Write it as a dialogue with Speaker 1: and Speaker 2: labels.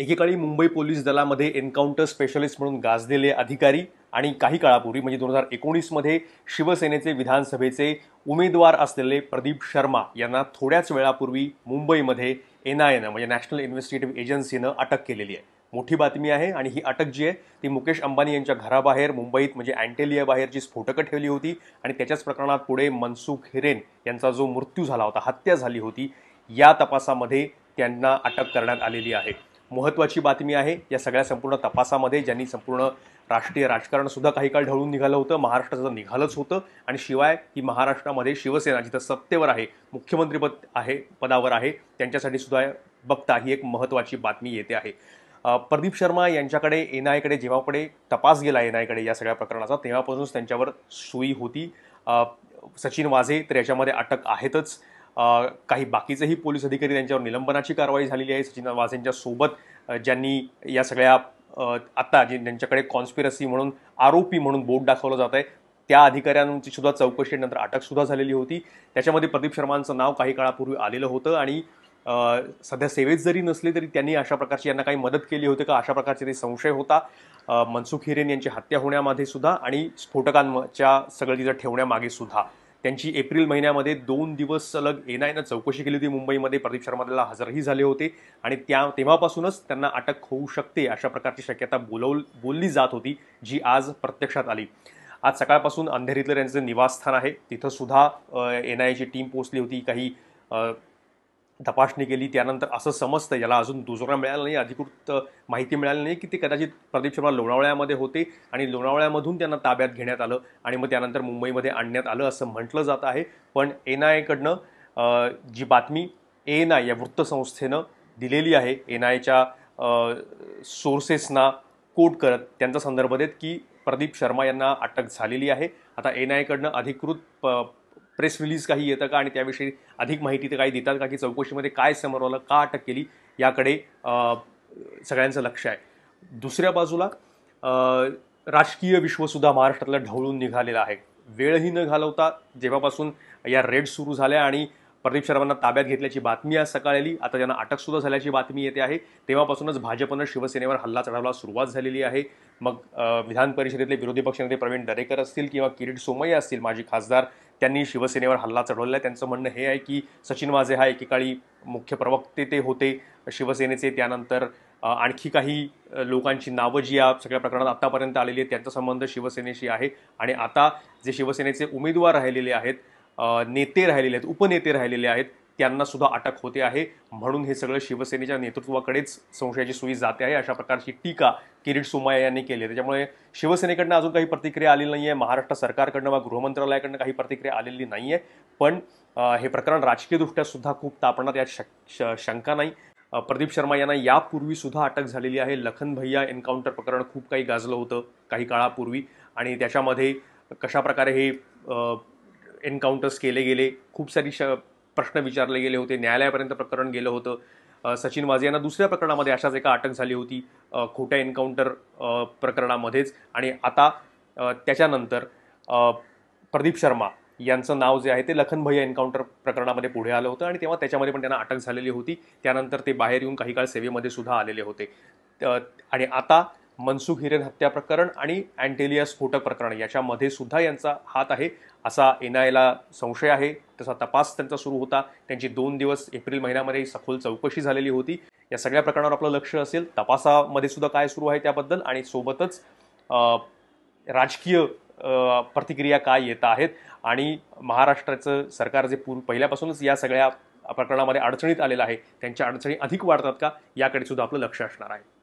Speaker 1: एकेकाळी मुंबई पोलीस दलामध्ये encounter specialist म्हणून गाजलेले अधिकारी आणि काही काळापूर्वी म्हणजे दोन हजार एकोणीसमध्ये शिवसेनेचे विधानसभेचे उमेदवार असलेले प्रदीप शर्मा यांना थोड्याच वेळापूर्वी मुंबईमध्ये एन आय एनं म्हणजे नॅशनल इन्व्हेस्टिगेटिव्ह एजन्सीनं अटक केलेली आहे मोठी बातमी आहे आणि ही अटक जी आहे ती मुकेश अंबानी यांच्या घराबाहेर मुंबईत म्हणजे अँटेलिया जी स्फोटकं ठेवली होती आणि त्याच्याच प्रकरणात पुढे मनसुख हिरेन यांचा जो मृत्यू झाला होता हत्या झाली होती या तपासामध्ये त्यांना अटक करण्यात आलेली आहे महत्त्वाची बातमी आहे या सगळ्या संपूर्ण तपासामध्ये ज्यांनी संपूर्ण राष्ट्रीय राजकारणसुद्धा काही काळ ढळून निघालं होतं महाराष्ट्राचं निघालंच होतं आणि शिवाय ही महाराष्ट्रामध्ये शिवसेना जिथं सत्तेवर आहे मुख्यमंत्रीपद आहे पदावर आहे त्यांच्यासाठी सुद्धा बघता ही एक महत्त्वाची बातमी येते आहे प्रदीप शर्मा यांच्याकडे एन आयकडे जेव्हाकडे तपास गेला एन आयकडे या सगळ्या प्रकरणाचा तेव्हापासूनच त्यांच्यावर सुई होती सचिन वाझे तर याच्यामध्ये अटक आहेतच काही बाकीचेही पोलीस अधिकारी त्यांच्यावर निलंबनाची कारवाई झालेली आहे सचिन वाझेंच्या सोबत ज्यांनी या सगळ्या आता जे ज्यांच्याकडे कॉन्स्पिरसी म्हणून आरोपी म्हणून बोट दाखवलं जात आहे त्या अधिकाऱ्यांची सुद्धा चौकशी नंतर अटकसुद्धा झालेली होती त्याच्यामध्ये प्रदीप शर्मांचं नाव काही काळापूर्वी आलेलं होतं आणि सध्या सेवेत जरी नसले तरी त्यांनी अशा प्रकारची यांना काही मदत केली होती का अशा प्रकारचे ते संशय होता मनसुख हिरेन यांची हत्या होण्यामध्ये सुद्धा आणि स्फोटकांच्या सगळं तिथं ठेवण्यामागे सुद्धा त्यांची एप्रिल महिन्यामध्ये दोन दिवस सलग एन आयनं चौकशी केली होती मुंबईमध्ये प्रदीप शर्मा त्याला हजरही झाले होते आणि त्या तेव्हापासूनच त्यांना अटक होऊ शकते अशा प्रकारची शक्यता बोलव बोलली जात होती जी आज प्रत्यक्षात आली आज सकाळपासून अंधेरीतलं त्यांचं निवासस्थान आहे तिथंसुद्धा सुद्धा एन आयची टीम पोचली होती काही तपासणी केली त्यानंतर असं समजतं याला अजून दुसरा मिळाला नाही अधिकृत माहिती मिळाली नाही की ते कदाचित प्रदीप शर्मा लोणावळ्यामध्ये होते आणि लोणावळ्यामधून त्यांना ताब्यात घेण्यात आलं आणि मग त्यानंतर मुंबईमध्ये आणण्यात आलं असं म्हटलं जात आहे पण एन आय एकडनं जी बातमी एन आय या वृत्तसंस्थेनं दिलेली आहे एन आयच्या सोर्सेसना कोट करत त्यांचा संदर्भ देत की प्रदीप शर्मा यांना अटक झालेली आहे आता एन आयकडनं अधिकृत प प्रेस रिलीज काही येतं का आणि त्याविषयी अधिक माहिती ते काही देतात का की चौकशीमध्ये काय समोर आलं का अटक केली याकडे सगळ्यांचं लक्ष आहे दुसऱ्या बाजूला राजकीय विश्वसुद्धा महाराष्ट्रातलं ढवळून निघालेलं आहे वेळही न घालवता जेव्हापासून या रेड सुरू झाल्या आणि प्रदीप शर्मांना ताब्यात घेतल्याची बातमी आज सकाळी आली आता त्यांना अटकसुद्धा झाल्याची बातमी येते आहे तेव्हापासूनच भाजपनं शिवसेनेवर हल्ला चढावला सुरुवात झालेली आहे मग विधान परिषदेतले विरोधी पक्षनेते प्रवीण दरेकर असतील किंवा किरीट सोमय्या असतील माजी खासदार त्यांनी शिवसेनेवर हल्ला चढवला आहे त्यांचं म्हणणं हे आहे की सचिन वाझे हा एकेकाळी मुख्य प्रवक्ते ते होते शिवसेनेचे त्यानंतर आणखी काही लोकांची नावं जी या सगळ्या प्रकरणात आत्तापर्यंत आलेली आहेत त्यांचा संबंध शिवसेनेशी आहे आणि आता जे शिवसेनेचे उमेदवार राहिलेले आहेत नेते राहिलेले आहेत उपनेते राहिलेले आहेत त्यांना सुद्धा अटक होते आहे म्हणून हे सगळं शिवसेनेच्या नेतृत्वाकडेच संशयाची सुई जाते आहे अशा प्रकारची टीका किरीट सोमाया यांनी केली त्याच्यामुळे शिवसेनेकडनं अजून काही प्रतिक्रिया आलेली नाही आहे महाराष्ट्र सरकारकडनं वा गृहमंत्रालयाकडनं काही प्रतिक्रिया आलेली नाही आहे पण हे प्रकरण राजकीयदृष्ट्या सुद्धा खूप तापणार यात शंका नाही प्रदीप शर्मा यांना यापूर्वी सुद्धा अटक झालेली आहे लखन भैया एन्काउंटर प्रकरण खूप काही गाजलं होतं काही काळापूर्वी आणि त्याच्यामध्ये कशाप्रकारे हे एन्काउंटर्स केले गेले खूप सारी श प्रश्न विचारले गेले होते न्यायालयापर्यंत प्रकरण गेलं होतं सचिन वाझे यांना दुसऱ्या प्रकरणामध्ये अशाच एका अटक झाली होती खोट्या एन्काउंटर प्रकरणामध्येच आणि आता त्याच्यानंतर प्रदीप शर्मा यांचं नाव जे आहे ते लखन भैया एन्काउंटर प्रकरणामध्ये पुढे आलं होतं आणि तेव्हा त्याच्यामध्ये पण त्यांना अटक झालेली होती त्यानंतर ते बाहेर येऊन काही काळ सेवेमध्ये सुद्धा आलेले होते आणि आता मनसुख हिरेन हत्या प्रकरण आणि अँटेलिया स्फोटक प्रकरण याच्यामध्ये सुद्धा यांचा हात आहे असा एन आय एला संशय आहे तसा तपास त्यांचा सुरू होता त्यांची दोन दिवस एप्रिल महिन्यामध्ये सखोल चौकशी झालेली होती या सगळ्या प्रकरणावर आपलं लक्ष असेल तपासामध्ये सुद्धा काय सुरू आहे त्याबद्दल आणि सोबतच राजकीय प्रतिक्रिया काय येत आहेत आणि महाराष्ट्राचं सरकार जे पूर्व पहिल्यापासूनच या सगळ्या प्रकरणामध्ये अडचणीत आलेलं आहे त्यांच्या अडचणी अधिक वाढतात का याकडे सुद्धा आपलं लक्ष असणार आहे